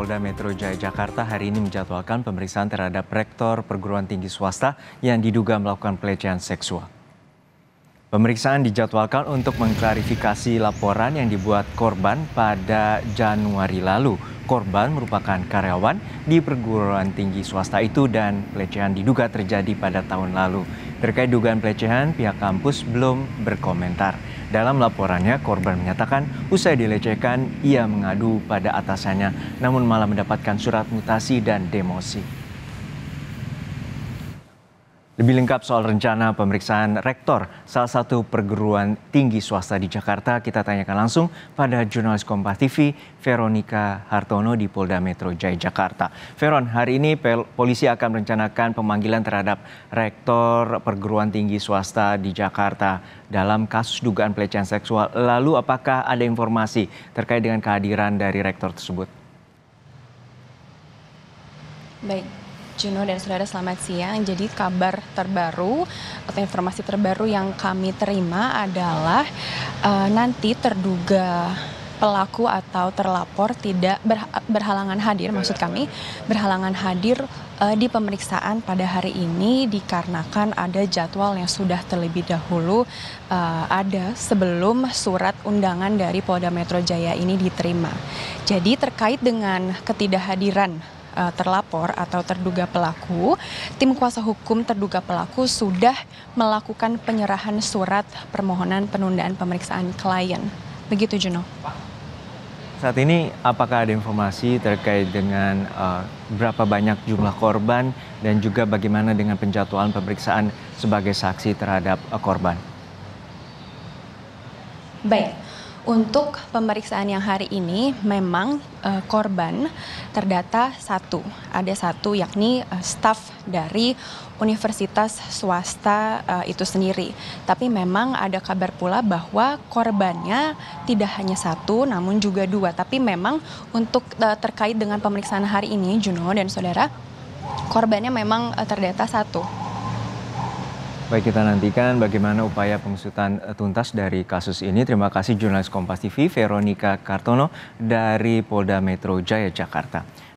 Polda Metro Jaya Jakarta hari ini menjadwalkan pemeriksaan terhadap rektor perguruan tinggi swasta yang diduga melakukan pelecehan seksual. Pemeriksaan dijadwalkan untuk mengklarifikasi laporan yang dibuat korban pada Januari lalu korban merupakan karyawan di perguruan tinggi swasta itu dan pelecehan diduga terjadi pada tahun lalu. Terkait dugaan pelecehan, pihak kampus belum berkomentar. Dalam laporannya, korban menyatakan usai dilecehkan, ia mengadu pada atasannya, namun malah mendapatkan surat mutasi dan demosi. Lebih lengkap soal rencana pemeriksaan rektor salah satu perguruan tinggi swasta di Jakarta, kita tanyakan langsung pada jurnalis Kompas TV, Veronica Hartono di Polda Metro Jaya Jakarta. Veron, hari ini polisi akan merencanakan pemanggilan terhadap rektor perguruan tinggi swasta di Jakarta dalam kasus dugaan pelecehan seksual. Lalu apakah ada informasi terkait dengan kehadiran dari rektor tersebut? Baik, Juno dan saudara selamat siang. Jadi kabar terbaru atau informasi terbaru yang kami terima adalah uh, nanti terduga pelaku atau terlapor tidak berhalangan hadir, maksud kami berhalangan hadir uh, di pemeriksaan pada hari ini dikarenakan ada jadwal yang sudah terlebih dahulu uh, ada sebelum surat undangan dari Polda Metro Jaya ini diterima. Jadi terkait dengan ketidakhadiran uh, terlapor atau terduga pelaku, tim kuasa hukum terduga pelaku sudah melakukan penyerahan surat permohonan penundaan pemeriksaan klien. Begitu Juno. Saat ini apakah ada informasi terkait dengan uh, berapa banyak jumlah korban dan juga bagaimana dengan penjadwalan pemeriksaan sebagai saksi terhadap uh, korban? Baik, untuk pemeriksaan yang hari ini memang uh, korban terdata satu, ada satu yakni uh, staf dari universitas swasta uh, itu sendiri. Tapi memang ada kabar pula bahwa korbannya tidak hanya satu, namun juga dua. Tapi memang untuk uh, terkait dengan pemeriksaan hari ini, Juno dan saudara, korbannya memang uh, terdata satu Baik, kita nantikan bagaimana upaya pengusutan eh, tuntas dari kasus ini. Terima kasih jurnalis Kompas TV Veronica Kartono dari Polda Metro Jaya, Jakarta.